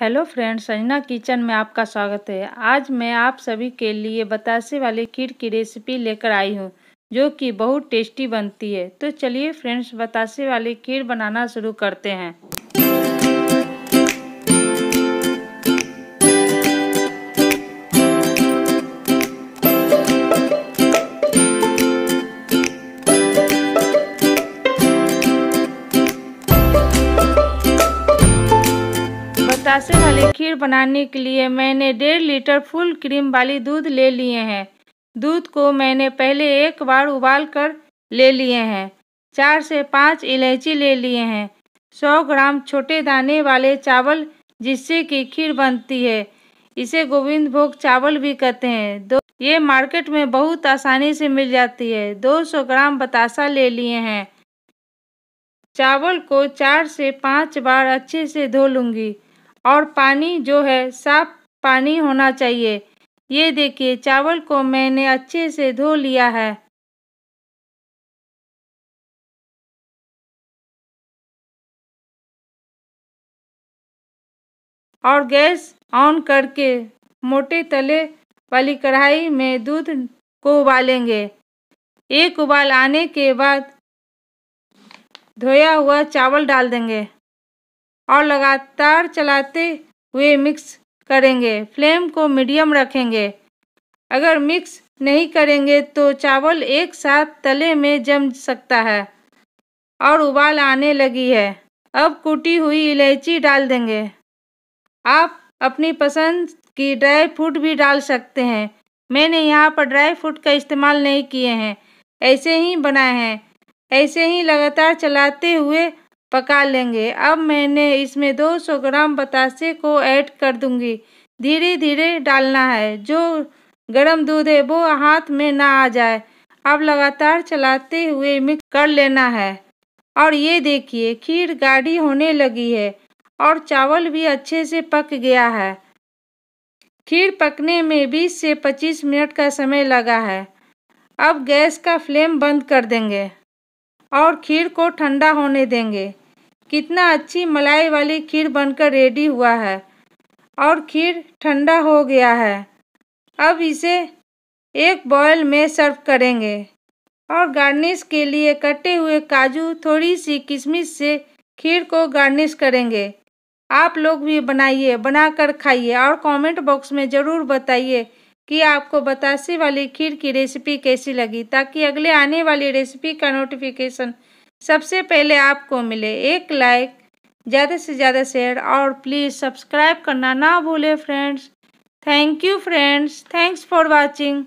hello friends Sanjana kitchen में आपका स्वागत है आज मैं आप सभी के लिए बतासे वाले खीर की रेसिपी लेकर आई हूँ जो कि बहुत टेस्टी बनती है तो चलिए फ्रेंड्स बतासे वाली खीर बनाना शुरू करते हैं प्यासे वाली खीर बनाने के लिए मैंने डेढ़ लीटर फुल क्रीम वाली दूध ले लिए हैं दूध को मैंने पहले एक बार उबाल कर ले लिए हैं चार से पाँच इलायची ले लिए हैं सौ ग्राम छोटे दाने वाले चावल जिससे कि खीर बनती है इसे गोविंद भोग चावल भी कहते हैं दो ये मार्केट में बहुत आसानी से मिल जाती है 200 ग्राम बतासा ले लिए हैं चावल को चार से पाँच बार अच्छे से धो लूँगी और पानी जो है साफ पानी होना चाहिए ये देखिए चावल को मैंने अच्छे से धो लिया है और गैस ऑन करके मोटे तले वाली कढ़ाई में दूध को उबालेंगे एक उबाल आने के बाद धोया हुआ चावल डाल देंगे और लगातार चलाते हुए मिक्स करेंगे फ्लेम को मीडियम रखेंगे अगर मिक्स नहीं करेंगे तो चावल एक साथ तले में जम सकता है और उबाल आने लगी है अब कूटी हुई इलायची डाल देंगे आप अपनी पसंद की ड्राई फ्रूट भी डाल सकते हैं मैंने यहाँ पर ड्राई फ्रूट का इस्तेमाल नहीं किए हैं ऐसे ही बनाए हैं ऐसे ही लगातार चलाते हुए पका लेंगे अब मैंने इसमें 200 ग्राम बतासे को ऐड कर दूंगी धीरे धीरे डालना है जो गर्म दूध है वो हाथ में ना आ जाए अब लगातार चलाते हुए मिक्स कर लेना है और ये देखिए खीर गाढ़ी होने लगी है और चावल भी अच्छे से पक गया है खीर पकने में 20 से 25 मिनट का समय लगा है अब गैस का फ्लेम बंद कर देंगे और खीर को ठंडा होने देंगे कितना अच्छी मलाई वाली खीर बनकर रेडी हुआ है और खीर ठंडा हो गया है अब इसे एक बॉयल में सर्व करेंगे और गार्निश के लिए कटे हुए काजू थोड़ी सी किशमिश से खीर को गार्निश करेंगे आप लोग भी बनाइए बनाकर खाइए और कमेंट बॉक्स में ज़रूर बताइए कि आपको बतासी वाली खीर की रेसिपी कैसी लगी ताकि अगले आने वाली रेसिपी का नोटिफिकेशन सबसे पहले आपको मिले एक लाइक ज़्यादा से ज़्यादा शेयर और प्लीज़ सब्सक्राइब करना ना भूलें friends thank you friends thanks for watching